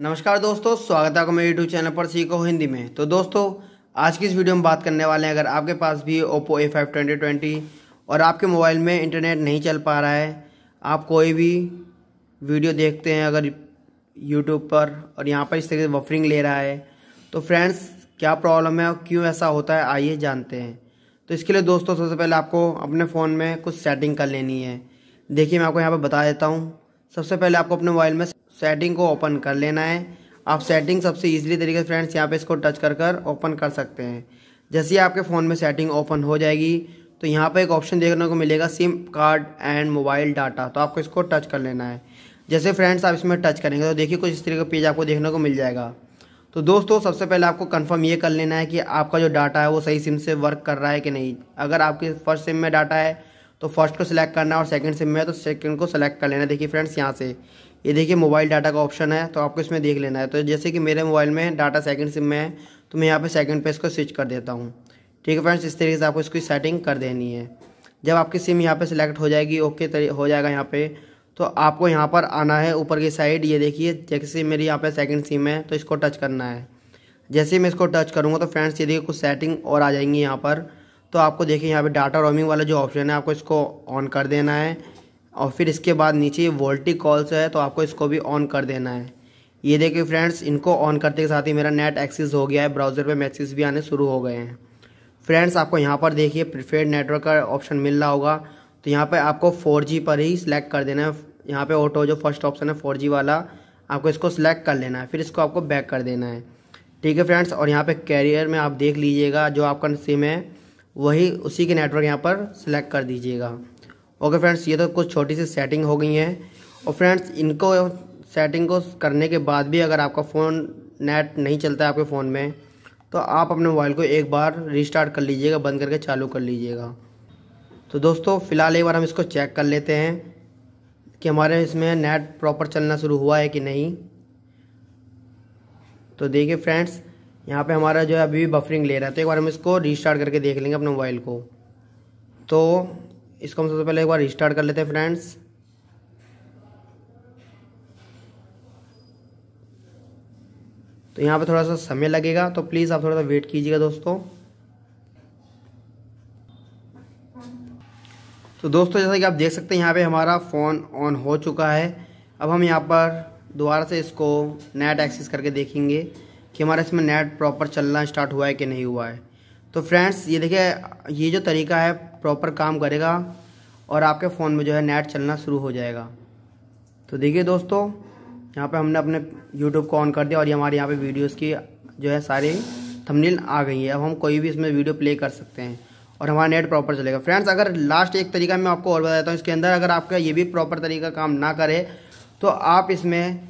नमस्कार दोस्तों स्वागत है आपका मेरे यूट्यूब चैनल पर सीखो हिंदी में तो दोस्तों आज की इस वीडियो में बात करने वाले हैं अगर आपके पास भी Oppo A five twenty twenty और आपके मोबाइल में इंटरनेट नहीं चल पा रहा है आप कोई भी वीडियो देखते हैं अगर यूट्यूब पर और यहाँ पर इस तरीके से वफरिंग ले रहा है तो फ्रेंड्स क्या प्रॉब्लम है और क्यों ऐसा होता है आइए जानते हैं तो इसके लिए दोस्तों सबसे पहले आपको अपने फ़ोन में कुछ सेटिंग कर लेनी है देखिए मैं आपको यहाँ पर बता देता हूँ सबसे पहले आपको अपने मोबाइल में सेटिंग को ओपन कर लेना है आप सेटिंग सबसे ईजिली तरीके से फ्रेंड्स यहाँ पे इसको टच कर कर ओपन कर सकते हैं जैसे ही आपके फ़ोन में सेटिंग ओपन हो जाएगी तो यहाँ पे एक ऑप्शन देखने को मिलेगा SIM card and mobile data तो आपको इसको टच कर लेना है जैसे फ्रेंड्स आप इसमें टच करेंगे तो देखिए कुछ इस तरीके का पेज आपको देखने को मिल जाएगा तो दोस्तों सबसे पहले आपको कन्फर्म ये कर लेना है कि आपका जो डाटा है वो सही सिम से वर्क कर रहा है कि नहीं अगर आपके फर्स्ट सिम में डाटा है तो फर्स्ट को सिलेक्ट करना है और सेकंड सिम में है तो सेकंड को सिलेक्ट कर लेना देखिए फ्रेंड्स यहाँ से ये देखिए मोबाइल डाटा का ऑप्शन है तो आपको इसमें देख लेना है तो जैसे कि मेरे मोबाइल में डाटा सेकंड सिम में है तो मैं यहाँ पे सेकंड पे इसको स्विच कर देता हूँ ठीक है फ्रेंड्स इस तरीके से आपको इसकी सेटिंग कर देनी है जब आपकी सिम यहाँ पे सिलेक्ट हो जाएगी ओके हो जाएगा यहाँ पे तो आपको यहाँ पर आना है ऊपर की साइड ये देखिए जैसे मेरी यहाँ पर सेकेंड सिम है तो इसको टच करना है जैसे मैं इसको टच करूँगा तो फ्रेंड्स ये देखिए कुछ सेटिंग और आ जाएंगी यहाँ पर तो आपको देखिए यहाँ पे डाटा रोमिंग वाला जो ऑप्शन है आपको इसको ऑन कर देना है और फिर इसके बाद नीचे ये वोल्टी कॉल्स है तो आपको इसको भी ऑन कर देना है ये देखिए फ्रेंड्स इनको ऑन करते के साथ ही मेरा नेट एक्सेस हो गया है ब्राउज़र पे मैसेज भी आने शुरू हो गए हैं फ्रेंड्स आपको यहाँ पर देखिए प्रिफेड नेटवर्क का ऑप्शन मिल रहा होगा तो यहाँ पर आपको फोर पर ही सिलेक्ट कर देना है यहाँ पर ऑटो जो फर्स्ट ऑप्शन है फोर वाला आपको इसको सिलेक्ट कर लेना है फिर इसको आपको बैक कर देना है ठीक है फ्रेंड्स और यहाँ पर कैरियर में आप देख लीजिएगा जो आपका सिम है वही उसी के नेटवर्क यहाँ पर सिलेक्ट कर दीजिएगा ओके फ्रेंड्स ये तो कुछ छोटी सी सेटिंग हो गई हैं और फ्रेंड्स इनको सेटिंग को करने के बाद भी अगर आपका फ़ोन नेट नहीं चलता है आपके फ़ोन में तो आप अपने मोबाइल को एक बार रिस्टार्ट कर लीजिएगा बंद करके चालू कर लीजिएगा तो दोस्तों फ़िलहाल एक बार हम इसको चेक कर लेते हैं कि हमारे इसमें नेट प्रॉपर चलना शुरू हुआ है कि नहीं तो देखिए फ्रेंड्स यहाँ पे हमारा जो है अभी भी बफरिंग ले रहा है तो एक बार हम इसको रिस्टार्ट करके देख लेंगे अपने मोबाइल को तो इसको हम सबसे पहले एक बार रिस्टार्ट कर लेते हैं फ्रेंड्स तो यहाँ पे थोड़ा सा समय लगेगा तो प्लीज़ आप थोड़ा सा वेट कीजिएगा दोस्तों तो दोस्तों जैसा कि आप देख सकते हैं यहाँ पे हमारा फ़ोन ऑन हो चुका है अब हम यहाँ पर दोबारा से इसको नेट एक्सेस करके देखेंगे कि हमारा इसमें नेट प्रॉपर चलना स्टार्ट हुआ है कि नहीं हुआ है तो फ्रेंड्स ये देखिए ये जो तरीका है प्रॉपर काम करेगा और आपके फ़ोन में जो है नेट चलना शुरू हो जाएगा तो देखिए दोस्तों यहाँ पे हमने अपने यूट्यूब को ऑन कर दिया और ये हमारे यहाँ पे वीडियोस की जो है सारी थंबनेल आ गई है अब हम कोई भी इसमें वीडियो प्ले कर सकते हैं और हमारा नेट प्रॉपर चलेगा फ्रेंड्स अगर लास्ट एक तरीका मैं आपको और बता देता हूँ इसके अंदर अगर आपका ये भी प्रॉपर तरीका काम ना करे तो आप इसमें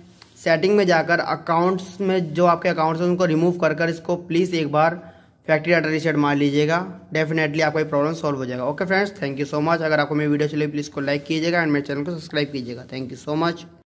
सेटिंग में जाकर अकाउंट्स में जो आपके अकाउंट्स हैं उनको रिमूव कर कर इसको प्लीज़ एक बार फैक्ट्री अंडर रिसेट मार लीजिएगा डेफिनेटली आपका प्रॉब्लम सॉल्व हो जाएगा okay friends thank you so much अगर आपको मेरी वीडियो चले प्लीज़ को लाइक कीजिएगा एंड मेरे चैनल को सब्सक्राइब कीजिएगा थैंक यू सो मच